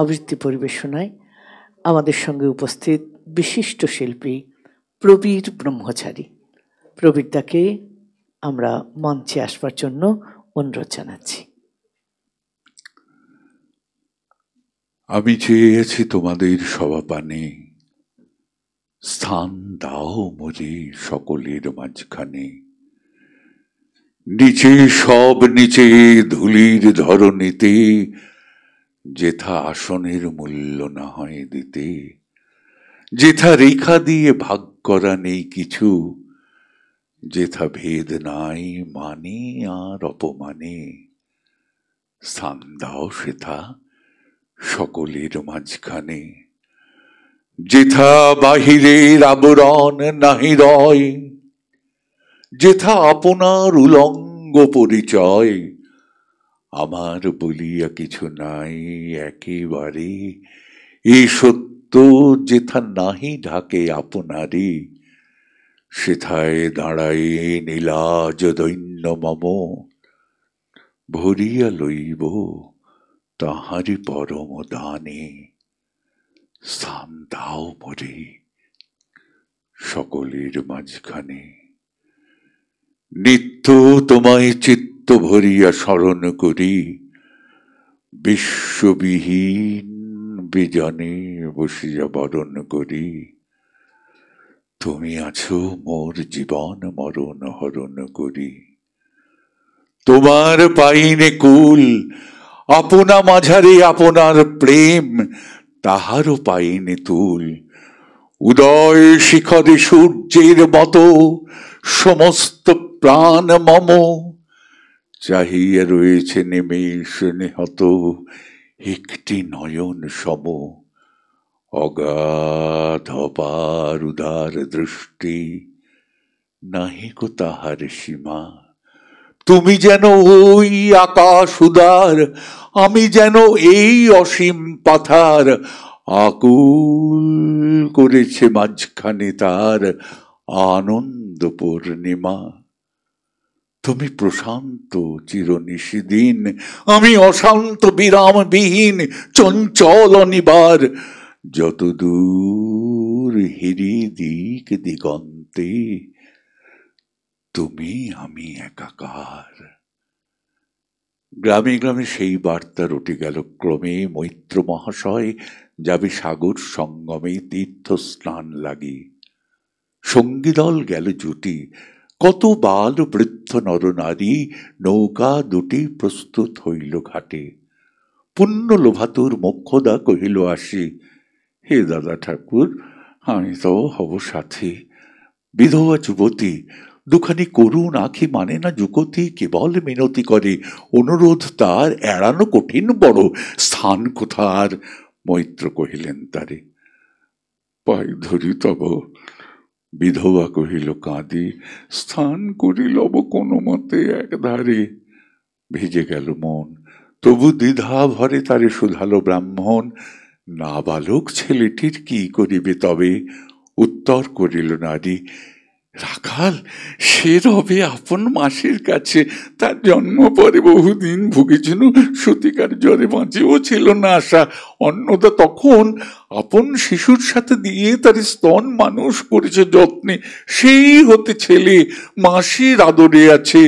আবৃত্তি পরিবেশনায় আমাদের সঙ্গে উপস্থিত বিশিষ্ট শিল্পী প্রবীর ব্রহ্মচারী প্রবীরদাকে আমরা মঞ্চে আসবার জন্য অনুরোধ জানাচ্ছি আমি চেয়েছি তোমাদের সভাপানে স্থান দাও মজে সকলের মাঝখানে নিচে সব নিচে ধুলির ধরনীতে যেথা আসনের মূল্য না হয় দিতে যেথা রেখা দিয়ে ভাগ করা নেই কিছু যেথা ভেদ নাই মানে আর অপমানে স্থান দাও সেথা সকলের মাঝখানে যেথা বাহিরের আবরণ নাহি রয় যেথা আপনার উলঙ্গ পরিচয় আমার বলিয়া কিছু নাই একেবারে এ সত্য যেথা নাহি ঢাকে আপনারে সেথায় দাঁড়াই নীলাজ দৈন্য মম ভরিয়া লইব তাহারি পরম দানে স্থান দাও মরে সকলের মাঝখানে নিত্য তোমায় চিত্ত নিত্য ভরিয়া স্মরণ করি বিশ্ববিহীন বিজনে বসিয়া বরণ করি তুমি আছো মোর জীবন মরণ হরণ করি তোমার পাইনে কুল আপনা মাঝারে আপনার প্রেম তাহারও পাইনে তুল উদয় শিখরে সূর্যের মতো সমস্ত প্রাণ মম চাহিয়া রয়েছে নিমেষ নিহত একটি নয়ন সম অগাধ অপার উদার দৃষ্টি নাহিক তাহার সীমা তুমি যেন ওই আকাশ উদার আমি যেন এই অসীম পাথার আকুল করেছে মাঝখানে তার আনন্দ পূর্ণিমা তুমি প্রশান্ত চির নিশিদিন আমি অশান্ত বিরামবিহীন চঞ্চল অনিবার যতদূর হিরি দিক দিগন্তে তুমি আমি একাকার গ্রামে গ্রামে সেই বার্তা রটে গেল ক্রমে মৈত্র মহাশয় যাবে সাগর সঙ্গমে তীর্থ স্নান লাগে সঙ্গীদল গেল জুটি কত বাল বৃদ্ধ নরনারী নৌকা দুটি প্রস্তুত হইল ঘাটে পুণ্য লোভাতুর মোক্ষদা কহিল আসি হে দাদা ঠাকুর আমি তো হব সাথী বিধবা যুবতী দুখানি করুণ আখি মানে না যুগতি কেবল মিনতি করে অনুরোধ তার এড়ানো কঠিন বড় স্থান কোথার মৈত্র কহিলেন তারে পাই ধরি তব বিধবা কহিল কাঁদি স্থান করিলব কোনো মতে একধারে ভিজে গেল মন তবু দ্বিধা ভরে তারে শুধালো ব্রাহ্মণ নাবালক ছেলেটির কি করিবে তবে উত্তর করিল নারী রাখাল সে রবে আপন মাসির কাছে তার জন্ম পরে বহুদিন ভুগেছিল সতিকার জ্বরে বাঁচেও ছিল না আশা অন্নদা তখন আপন শিশুর সাথে দিয়ে তার স্তন মানুষ করেছে যত্নে সেই হতে ছেলে মাসির আদরে আছে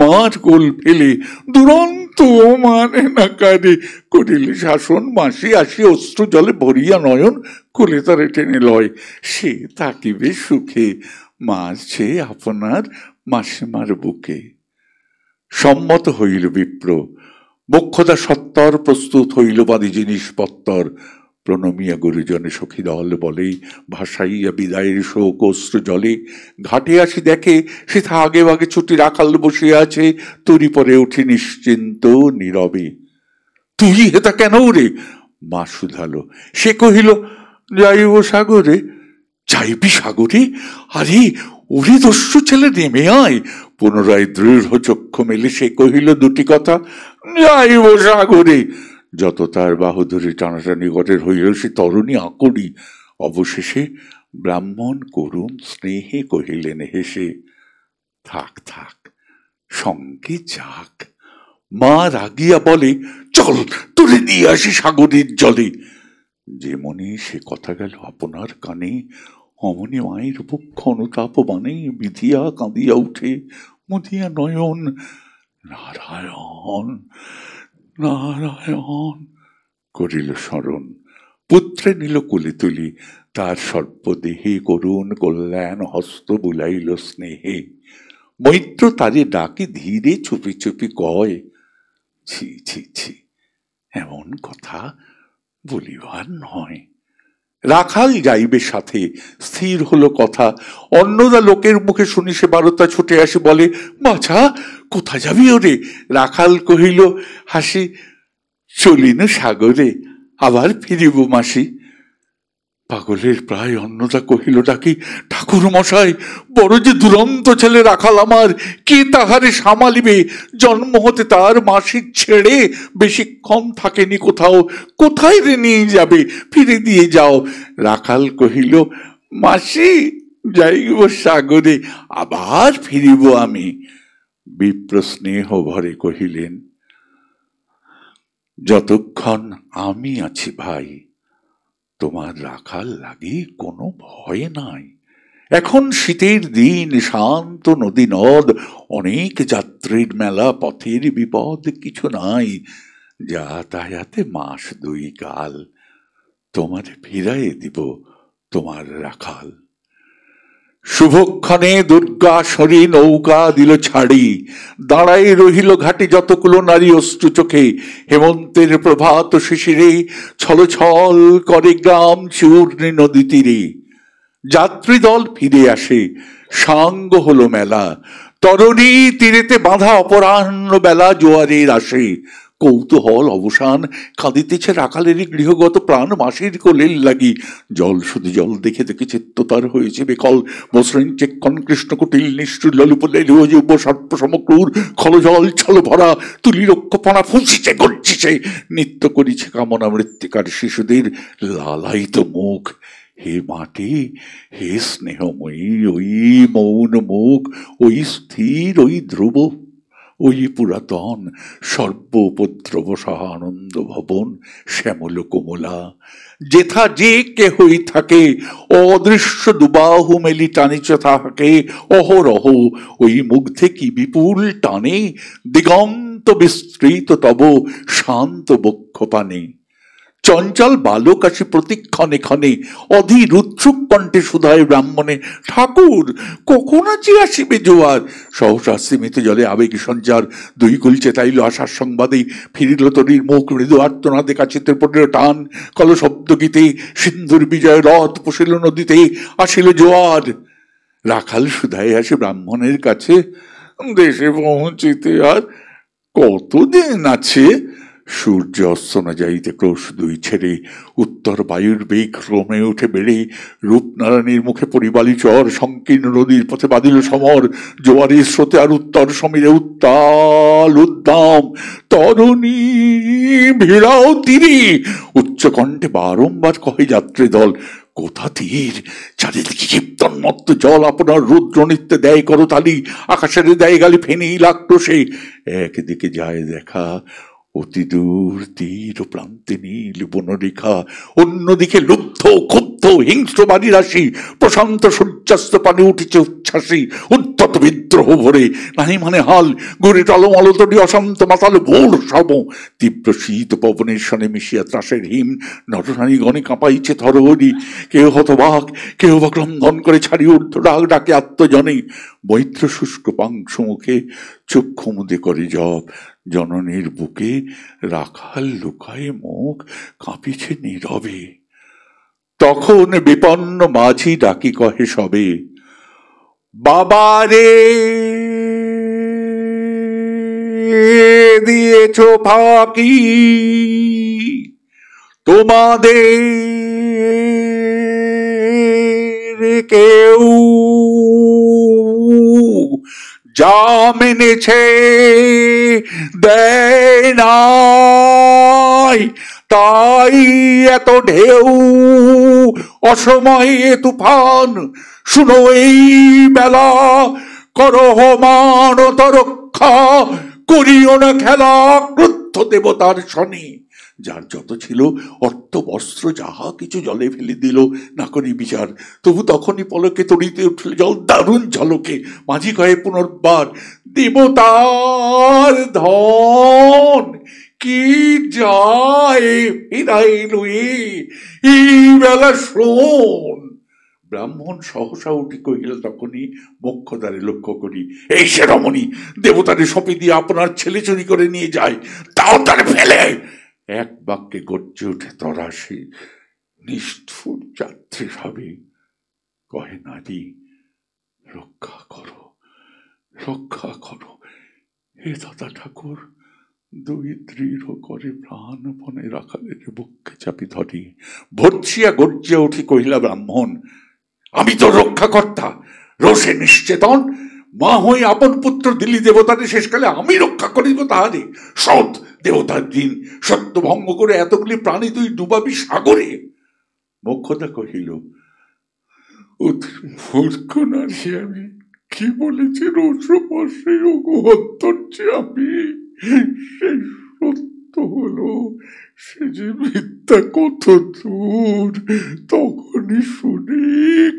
মার গোল ফেলে দুরন্ত মানে না কারে করিলে শাসন মাসি আসি অস্ত্র জলে ভরিয়া নয়ন কোলে তারে টেনে লয় সে থাকিবে সুখে মা আছে আপনার মাসিমার বুকে সম্মত হইল বিপ্র মুখ্যতা সত্তর প্রস্তুত হইল বাদী জিনিসপত্তর প্রণমিয়া গুরুজনে সখী দল বলেই ভাসাইয়া বিদায়ের শোক অস্ত্র জলে ঘাটে আসি দেখে সে তা আগে আগে ছুটি রাখাল বসে আছে তুরি পরে উঠি নিশ্চিন্ত নীরবে তুই হেতা কেন রে মা শুধালো সে কহিল যাইব সাগরে চাইবি সাগরে আরে ওরে দস্যু ছেলে নেমে আয় পুনরায় দৃঢ় চক্ষু মেলে সে কহিল দুটি কথা যাইব সাগরে যত তার বাহুধরি টানাটানি গটের হইল সে তরুণী আকরি অবশেষে ব্রাহ্মণ করুণ স্নেহে কহিলেন হেসে থাক থাক সঙ্গে যাক মা রাগিয়া বলে চল তুলে নিয়ে আসি সাগরের জলে যে মনে সে কথা গেল আপনার কানে অমনি মায়ের উপক্ষণ তাপবানে বিধিয়া কাঁদিয়া উঠে মুদিয়া নয়ন নারায়ণ নারায়ণ করিল স্মরণ পুত্রে নিল কুলে তুলি তার সর্বদেহে করুণ কল্যাণ হস্ত বুলাইল স্নেহে মৈত্র তারে ডাকে ধীরে চুপি চুপি কয় ছি ছি ছি এমন কথা বলিবার নয় রাখাল যাইবে সাথে স্থির হলো কথা অন্যদা লোকের মুখে শুনি সে বারতা ছুটে আসে বলে মাছা কোথা যাবি ওরে রাখাল কহিল হাসি চলিন সাগরে আবার ফিরিব মাসি পাগলের প্রায় অন্নদা কহিল ডাকি ঠাকুর মশাই বড় যে দুরন্ত ছেলে রাখাল আমার কে তাহারে সামালিবে জন্ম হতে তার মাসিক ছেড়ে বেশিক্ষণ থাকেনি কোথাও কোথায় রে নিয়ে যাবে ফিরে দিয়ে যাও রাখাল কহিল মাসি যাইব সাগরে আবার ফিরিব আমি বিপ্রস্নেহ ভরে কহিলেন যতক্ষণ আমি আছি ভাই তোমার রাখাল লাগে কোনো ভয় নাই এখন শীতের দিন শান্ত নদী নদ অনেক যাত্রীর মেলা পথের বিপদ কিছু নাই যাতায়াতে মাস দুই কাল তোমার ফিরাই দিব তোমার রাখাল শুভক্ষণে দুর্গা সরি নৌকা দিল ছাড়ি দাঁড়াই রহিল ঘাটে যতগুলো নারী অস্ত্র চোখে হেমন্তের প্রভাত শিশিরে ছল ছল করে গ্রাম চূর্ণে নদী তীরে যাত্রী দল ফিরে আসে সাঙ্গ হলো মেলা তরণী তীরেতে বাঁধা অপরাহ্ন বেলা জোয়ারের আসে কৌতূহল অবসান কাঁদিতেছে রাখালেরই গৃহগত প্রাণ মাসির কোলের লাগি জল শুধু জল দেখে দেখে চিত্ততার হয়েছে বিকল বসরেন কৃষ্ণ কুটিল নিষ্ঠুর ললিপলে রুয়যুব সর্প সমক্রূর খলজল ছল ভরা তুলি রক্ষপণা ফুঁসিছে গর্জিছে নিত্য করিছে কামনা মৃত্তিকার শিশুদের লালায়িত মুখ হে মাটি হে স্নেহময়ী ওই মৌন মুখ ওই স্থির ওই ধ্রুব ওই পুরাতন সর্বোপদ্রব আনন্দ ভবন শ্যামল কোমলা যেথা যে কেহই থাকে অদৃশ্য দুবাহু মেলি টানিচ থাকে অহরহ ওই মুখ কি বিপুল টানে দিগন্ত বিস্তৃত তব শান্ত বক্ষ পানে চঞ্চল বালক আসে প্রতিক্ষণে ক্ষণে অধীর উৎসুক কণ্ঠে সুধায় ব্রাহ্মণে ঠাকুর কখন আছি আসিবে জোয়ার সহসা সীমিত জলে আবেগ সঞ্চার দুই গুলি চেতাইল আশার সংবাদে ফিরিল তরীর মুখ মৃদু আর্তনাদে কাছে ত্রিপটের টান কল শব্দ গীতে সিন্ধুর বিজয় রথ পশিল নদীতে আসিল জোয়ার রাখাল সুধায় আসে ব্রাহ্মণের কাছে দেশে পৌঁছিতে আর কতদিন আছে সূর্য অস্ত না যাইতে ক্রোশ দুই ছেড়ে উত্তর বায়ুর বেগ ক্রমে উঠে বেড়ে রূপনারায়ণীর মুখে পরিবালি চর সংকীর্ণ নদীর পথে বাঁধিল সমর জোয়ারের স্রোতে আর উত্তর সমীরে উত্তাল উদ্দাম তরণী ভেড়াও তীরে উচ্চকণ্ঠে বারম্বার কহে যাত্রী দল কোথা তীর চারিদিকে কীর্তন মত্ত জল আপনার রুদ্র নিত্যে দেয় তালি আকাশের দেয় গালি ফেনি লাগতো সে একদিকে যায় দেখা অতি দূর তীর প্রান্তে নীল বনরেখা অন্যদিকে লুব্ধ ক্ষুব্ধ হিংস্র বাড়ি রাশি প্রশান্ত সূর্যাস্ত পানে উঠেছে উচ্ছ্বাসী উত্তত বিদ্রোহ ভরে নাহি মানে হাল গড়ে টলমল তটি অশান্ত মাতাল ভোর সব তীব্র শীত পবনের সনে মিশিয়া ত্রাসের হিম নটনারী গণে কাঁপাইছে থরহরি কেউ হতবাক কেউ বা ক্রন্দন করে ছাড়ি ঊর্ধ্ব ডাক ডাকে আত্মজনে বৈদ্র শুষ্ক পাংশ মুখে চক্ষু মুদে করে জপ জননীর বুকে রাখাল লুকায় মুখ কাঁপিছে নীরবে তখন বিপন্ন মাঝি ডাকি কহে সবে বাবা রে দিয়েছ ফাঁকি তোমাদের কেউ জামিনেছে দেয় নাই তাই এত ঢেউ অসময়ে তুফান শুনো এই বেলা করহমান তরক্ষা করিও না খেলা ক্রুদ্ধ দেবতার শনি যার যত ছিল অর্থ বস্ত্র যাহা কিছু জলে ফেলে দিল না করি বিচার তবু তখনই পলকে তড়িতে উঠল জল দারুণ ঝলকে মাঝি কয়ে পুনর্বার দেবতার ধন কি এই বেলা শোন ব্রাহ্মণ সহসা উঠি কহিল তখনই মক্ষদ্বারে লক্ষ্য করি এই সে রমণী দেবতারে সপে দিয়ে আপনার ছেলে চুরি করে নিয়ে যায় তাও তার ফেলে এক বাক্যে গর্জে উঠে তরা নিষ্ঠুর যাত্রী হবে কহে নারী রক্ষা করো রক্ষা করো হে দাদা ঠাকুর দুই দৃঢ় করে প্রাণ রাখা রাখালের বুককে চাপি ধরি ভরছিয়া গর্জে উঠি কহিলা ব্রাহ্মণ আমি তো রক্ষাকর্তা রোষে নিশ্চেতন মা হই আপন পুত্র দিল্লি দেবতারে শেষকালে আমি রক্ষা করিব তাহারে সৎ দেবতাহীন সত্য ভঙ্গ করে এতগুলি প্রাণী তুই ডুবাবি সাগরে মক্ষতা কহিল আমি কি বলেছি আমি সেই সত্য হলো সে যে মিথ্যা কত দূর তখনই শুনি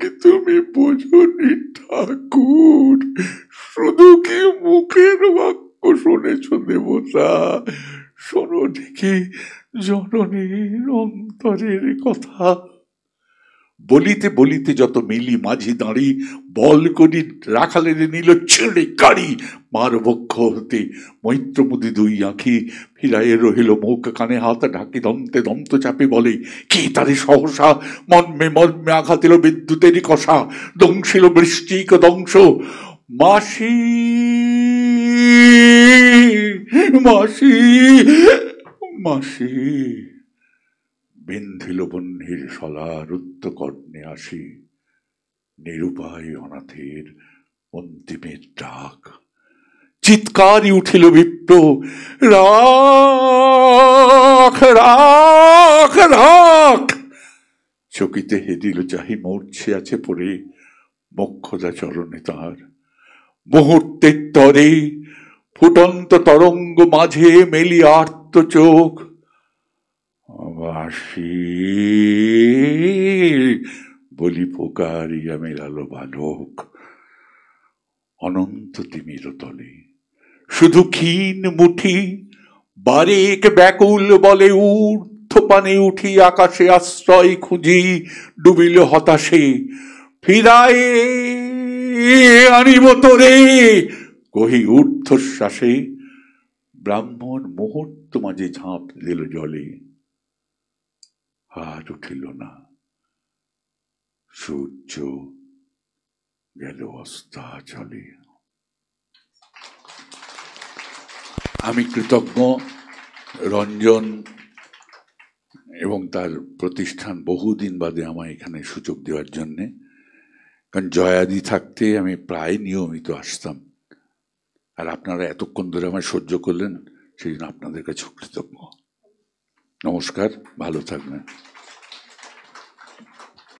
কি তুমি বোঝনি ঠাকুর শুধু কি মুখের বাক্য ও শুনেছ দেবতা শোনো দেখি জননীর অন্তরের কথা বলিতে বলিতে যত মিলি মাঝি দাঁড়ি বল করি রাখালে নিল ছেড়ে কাড়ি মার বক্ষ হতে মৈত্র মুদি দুই আঁখি ফিরাইয়ে রহিল মুখ কানে হাত ঢাকি দন্তে দন্ত চাপে বলে কি তারে সহসা মর্মে মর্মে আঘাত এলো বিদ্যুতেরই কষা দংশিল বৃষ্টিক দংশ মাসি মাসি মাসি বিন্ধিল বহ্নির শলা রুদ্রকর্ণে আসি নিরুপায় অনাথের অন্তিমের ডাক চিৎকারই উঠিল বিপ্র রাখ রাখ রাখ চকিতে হেদিল চাহি মরছে আছে পড়ে মক্ষদা চরণে তার মুহূর্তের তরে ফুটন্ত তরঙ্গ মাঝে মেলি আর্ত চোখ আবাসি বলি পোকারিয়া মেলাল বালক অনন্ত তিমির তলে শুধু ক্ষীণ মুঠি বারেক ব্যাকুল বলে পানে উঠি আকাশে আশ্রয় খুঁজি ডুবিল হতাশে ফিরায়ে আনিব তোরে কহি ঊর্ধ্বশ্বাসে ব্রাহ্মণ মুহূর্ত মাঝে ঝাঁপ দিল জলে হাত উঠিল না সূর্য গেল অস্তা চলে আমি কৃতজ্ঞ রঞ্জন এবং তার প্রতিষ্ঠান বহুদিন বাদে আমায় এখানে সুযোগ দেওয়ার জন্যে কারণ জয়াদি থাকতে আমি প্রায় নিয়মিত আসতাম আর আপনারা এতক্ষণ ধরে আমায় সহ্য করলেন সেই জন্য আপনাদের কাছে কৃতজ্ঞ নমস্কার ভালো থাকবেন